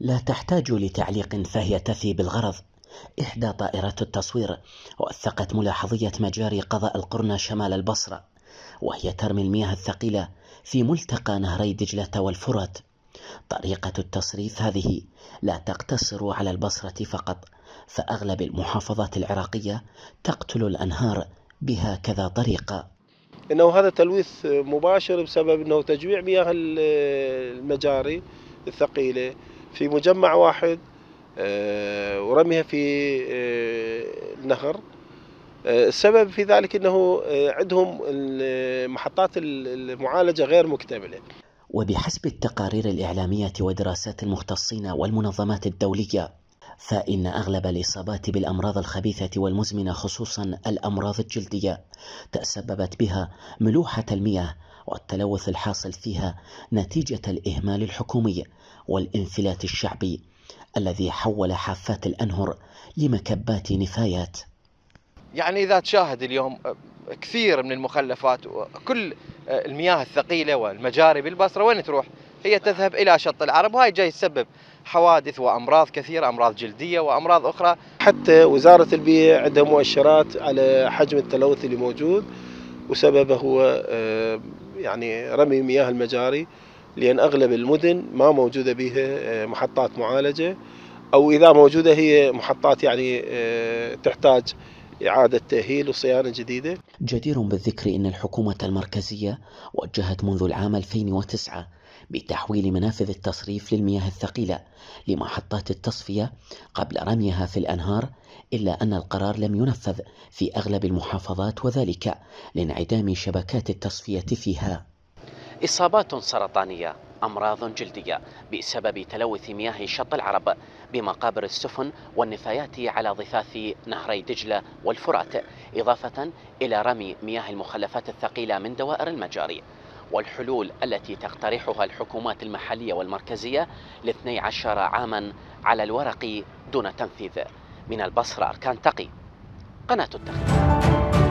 لا تحتاج لتعليق فهي تفي بالغرض إحدى طائرات التصوير وثقت ملاحظية مجاري قضاء القرنة شمال البصرة وهي ترمي المياه الثقيلة في ملتقى نهري دجلة والفرات طريقة التصريف هذه لا تقتصر على البصرة فقط فأغلب المحافظات العراقية تقتل الأنهار بهكذا طريقة انه هذا تلويث مباشر بسبب انه تجويع مياه المجاري الثقيله في مجمع واحد آه، ورميها في آه، النهر آه، السبب في ذلك انه عندهم محطات المعالجه غير مكتمله وبحسب التقارير الاعلاميه ودراسات المختصين والمنظمات الدوليه فإن أغلب الإصابات بالأمراض الخبيثة والمزمنة خصوصا الأمراض الجلدية تسببت بها ملوحة المياه والتلوث الحاصل فيها نتيجة الإهمال الحكومي والانفلات الشعبي الذي حول حافات الأنهر لمكبات نفايات يعني إذا تشاهد اليوم أه، كثير من المخلفات وكل أه، المياه الثقيلة والمجاري بالبصرة وين تروح هي تذهب إلى شط العرب وهي جاي تسبب حوادث وأمراض كثيرة أمراض جلدية وأمراض أخرى حتى وزارة البيئة عندها مؤشرات على حجم التلوث اللي موجود وسببه هو أه، يعني رمي مياه المجاري لأن أغلب المدن ما موجودة بها آه، محطات معالجة أو إذا موجودة هي محطات يعني آه، تحتاج إعادة تأهيل وصيانة جديدة جدير بالذكر أن الحكومة المركزية وجهت منذ العام 2009 بتحويل منافذ التصريف للمياه الثقيلة لمحطات التصفية قبل رميها في الأنهار إلا أن القرار لم ينفذ في أغلب المحافظات وذلك لانعدام شبكات التصفية فيها إصابات سرطانية أمراض جلدية بسبب تلوث مياه شط العرب بمقابر السفن والنفايات على ضفاف نهري دجلة والفرات إضافة إلى رمي مياه المخلفات الثقيلة من دوائر المجاري والحلول التي تقترحها الحكومات المحلية والمركزية لاثني عشر عاما على الورق دون تنفيذ من البصرة أركان تقي قناة التخطيط